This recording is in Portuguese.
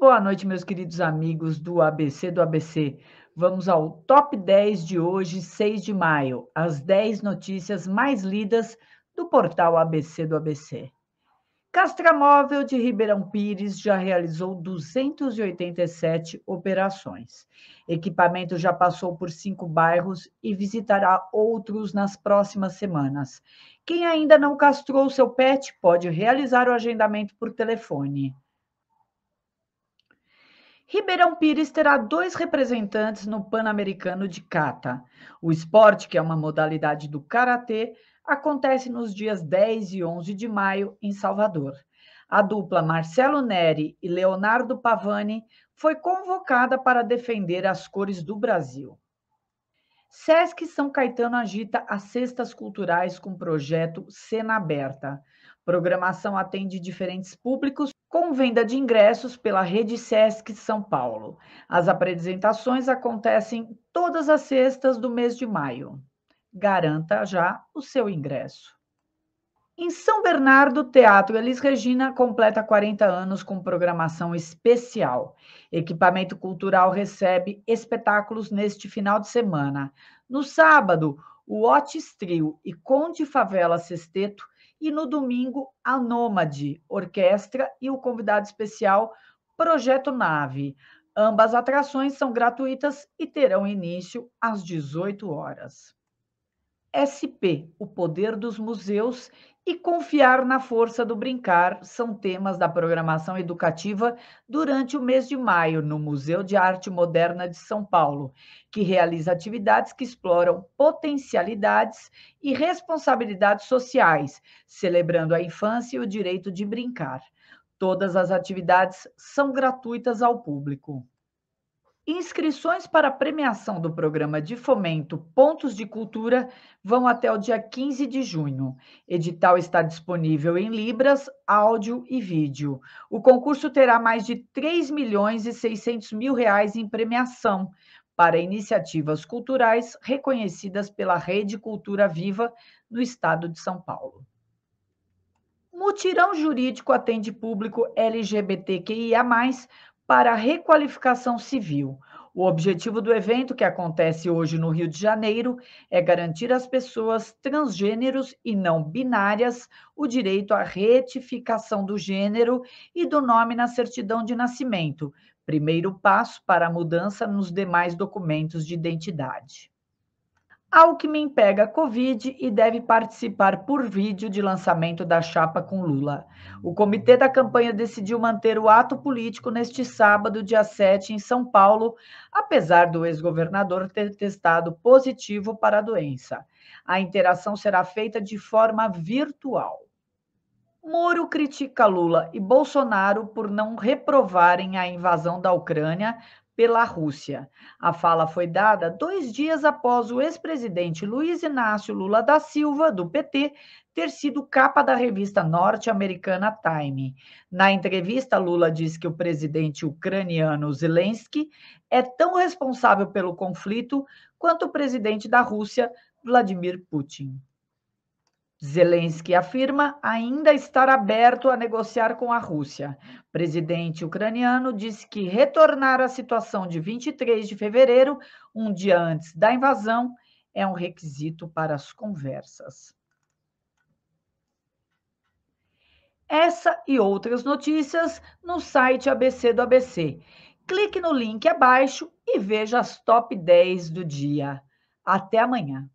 boa noite, meus queridos amigos do ABC do ABC. Vamos ao top 10 de hoje, 6 de maio, as 10 notícias mais lidas do portal ABC do ABC. Castramóvel de Ribeirão Pires já realizou 287 operações. Equipamento já passou por cinco bairros e visitará outros nas próximas semanas. Quem ainda não castrou seu pet pode realizar o agendamento por telefone. Ribeirão Pires terá dois representantes no Pan-Americano de Kata. O esporte, que é uma modalidade do karatê, acontece nos dias 10 e 11 de maio em Salvador. A dupla Marcelo Neri e Leonardo Pavani foi convocada para defender as cores do Brasil. Sesc São Caetano agita as cestas culturais com projeto Cena Aberta. Programação atende diferentes públicos com venda de ingressos pela rede Sesc São Paulo. As apresentações acontecem todas as sextas do mês de maio. Garanta já o seu ingresso. Em São Bernardo, o Teatro Elis Regina completa 40 anos com programação especial. Equipamento Cultural recebe espetáculos neste final de semana. No sábado, o Otis Trio e Conde Favela Sesteto, e no domingo, a Nômade Orquestra e o convidado especial Projeto Nave. Ambas atrações são gratuitas e terão início às 18 horas. SP, o poder dos museus e confiar na força do brincar são temas da programação educativa durante o mês de maio no Museu de Arte Moderna de São Paulo, que realiza atividades que exploram potencialidades e responsabilidades sociais, celebrando a infância e o direito de brincar. Todas as atividades são gratuitas ao público. Inscrições para a premiação do programa de fomento Pontos de Cultura vão até o dia 15 de junho. Edital está disponível em Libras, áudio e vídeo. O concurso terá mais de 3 milhões e 600 mil reais em premiação para iniciativas culturais reconhecidas pela Rede Cultura Viva no estado de São Paulo. Mutirão jurídico atende público LGBTQIA, para a requalificação civil. O objetivo do evento, que acontece hoje no Rio de Janeiro, é garantir às pessoas transgêneros e não binárias o direito à retificação do gênero e do nome na certidão de nascimento, primeiro passo para a mudança nos demais documentos de identidade. Alckmin pega Covid e deve participar por vídeo de lançamento da chapa com Lula. O comitê da campanha decidiu manter o ato político neste sábado, dia 7, em São Paulo, apesar do ex-governador ter testado positivo para a doença. A interação será feita de forma virtual. Moro critica Lula e Bolsonaro por não reprovarem a invasão da Ucrânia pela Rússia. A fala foi dada dois dias após o ex-presidente Luiz Inácio Lula da Silva, do PT, ter sido capa da revista norte-americana Time. Na entrevista, Lula diz que o presidente ucraniano Zelensky é tão responsável pelo conflito quanto o presidente da Rússia, Vladimir Putin. Zelensky afirma ainda estar aberto a negociar com a Rússia. O presidente ucraniano disse que retornar à situação de 23 de fevereiro, um dia antes da invasão, é um requisito para as conversas. Essa e outras notícias no site ABC do ABC. Clique no link abaixo e veja as top 10 do dia. Até amanhã.